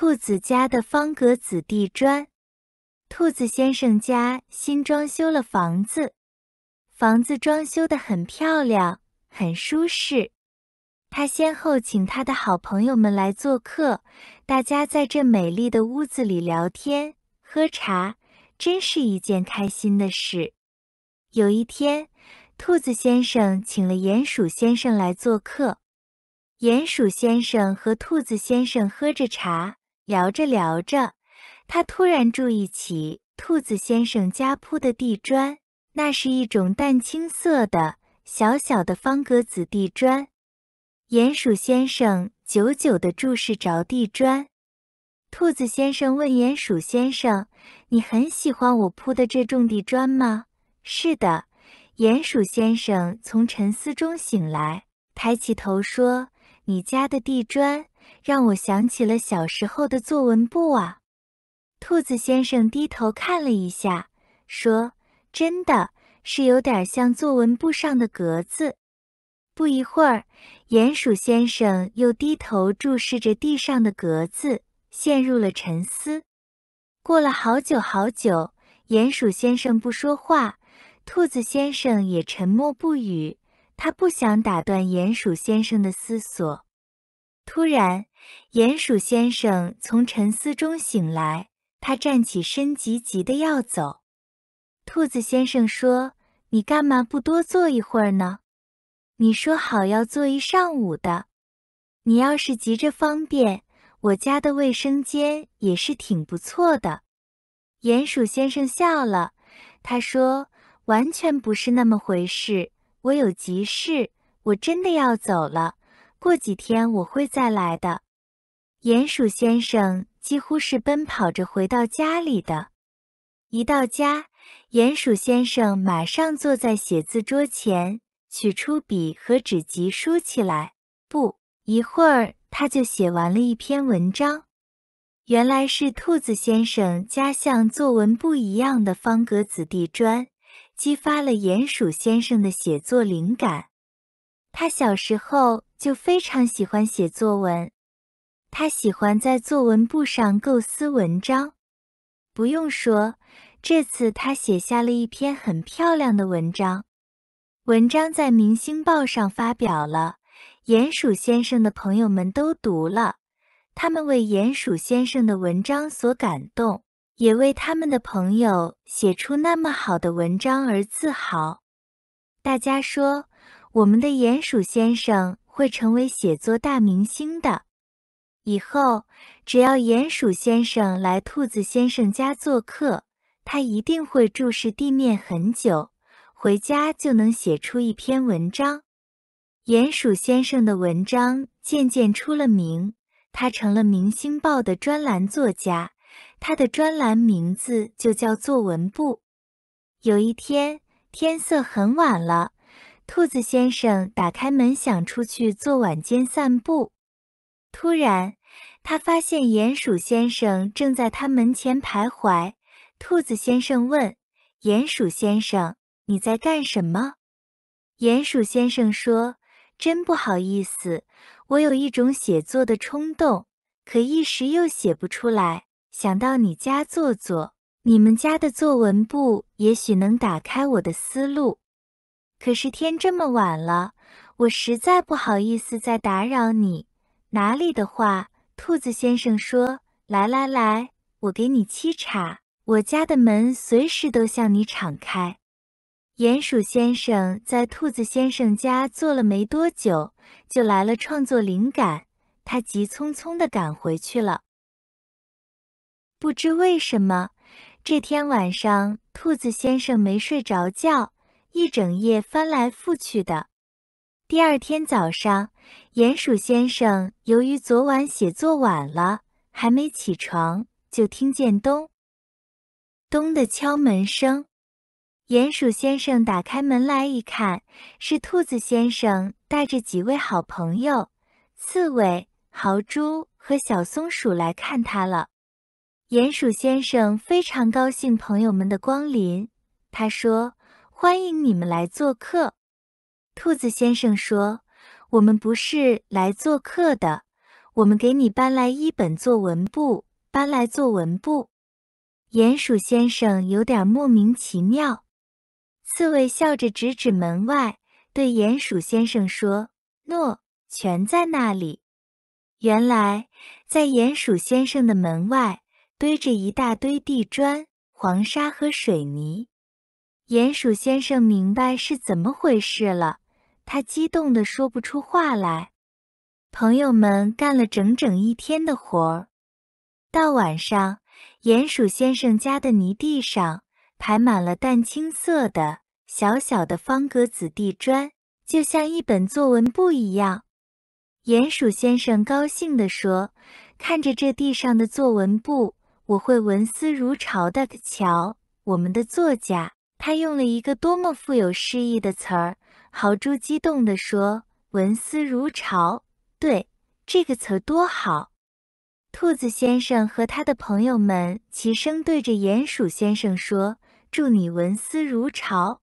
兔子家的方格子地砖，兔子先生家新装修了房子，房子装修的很漂亮，很舒适。他先后请他的好朋友们来做客，大家在这美丽的屋子里聊天喝茶，真是一件开心的事。有一天，兔子先生请了鼹鼠先生来做客，鼹鼠先生和兔子先生喝着茶。聊着聊着，他突然注意起兔子先生家铺的地砖，那是一种淡青色的小小的方格子地砖。鼹鼠先生久久地注视着地砖。兔子先生问鼹鼠先生：“你很喜欢我铺的这种地砖吗？”“是的。”鼹鼠先生从沉思中醒来，抬起头说：“你家的地砖。”让我想起了小时候的作文簿啊！兔子先生低头看了一下，说：“真的是有点像作文簿上的格子。”不一会儿，鼹鼠先生又低头注视着地上的格子，陷入了沉思。过了好久好久，鼹鼠先生不说话，兔子先生也沉默不语。他不想打断鼹鼠先生的思索。突然，鼹鼠先生从沉思中醒来，他站起身，急急的要走。兔子先生说：“你干嘛不多坐一会儿呢？你说好要坐一上午的。你要是急着方便，我家的卫生间也是挺不错的。”鼹鼠先生笑了，他说：“完全不是那么回事，我有急事，我真的要走了。”过几天我会再来的。鼹鼠先生几乎是奔跑着回到家里的。一到家，鼹鼠先生马上坐在写字桌前，取出笔和纸，急书起来。不一会儿，他就写完了一篇文章。原来是兔子先生家像作文不一样的方格子地砖，激发了鼹鼠先生的写作灵感。他小时候就非常喜欢写作文，他喜欢在作文簿上构思文章。不用说，这次他写下了一篇很漂亮的文章，文章在《明星报》上发表了。鼹鼠先生的朋友们都读了，他们为鼹鼠先生的文章所感动，也为他们的朋友写出那么好的文章而自豪。大家说。我们的鼹鼠先生会成为写作大明星的。以后，只要鼹鼠先生来兔子先生家做客，他一定会注视地面很久，回家就能写出一篇文章。鼹鼠先生的文章渐渐出了名，他成了《明星报》的专栏作家，他的专栏名字就叫“作文部”。有一天天色很晚了。兔子先生打开门，想出去做晚间散步。突然，他发现鼹鼠先生正在他门前徘徊。兔子先生问：“鼹鼠先生，你在干什么？”鼹鼠先生说：“真不好意思，我有一种写作的冲动，可一时又写不出来，想到你家坐坐，你们家的作文簿也许能打开我的思路。”可是天这么晚了，我实在不好意思再打扰你。哪里的话，兔子先生说：“来来来，我给你沏茶，我家的门随时都向你敞开。”鼹鼠先生在兔子先生家坐了没多久，就来了创作灵感，他急匆匆地赶回去了。不知为什么，这天晚上兔子先生没睡着觉。一整夜翻来覆去的。第二天早上，鼹鼠先生由于昨晚写作晚了，还没起床，就听见咚咚的敲门声。鼹鼠先生打开门来一看，是兔子先生带着几位好朋友——刺猬、豪猪和小松鼠来看他了。鼹鼠先生非常高兴朋友们的光临，他说。欢迎你们来做客，兔子先生说：“我们不是来做客的，我们给你搬来一本作文簿，搬来作文簿。”鼹鼠先生有点莫名其妙。刺猬笑着指指门外，对鼹鼠先生说：“喏，全在那里。”原来，在鼹鼠先生的门外堆着一大堆地砖、黄沙和水泥。鼹鼠先生明白是怎么回事了，他激动得说不出话来。朋友们干了整整一天的活儿，到晚上，鼹鼠先生家的泥地上排满了淡青色的小小的方格子地砖，就像一本作文簿一样。鼹鼠先生高兴地说：“看着这地上的作文簿，我会文思如潮的。”瞧，我们的作家。他用了一个多么富有诗意的词儿，豪猪激动地说：“文思如潮。”对，这个词多好！兔子先生和他的朋友们齐声对着鼹鼠先生说：“祝你文思如潮。”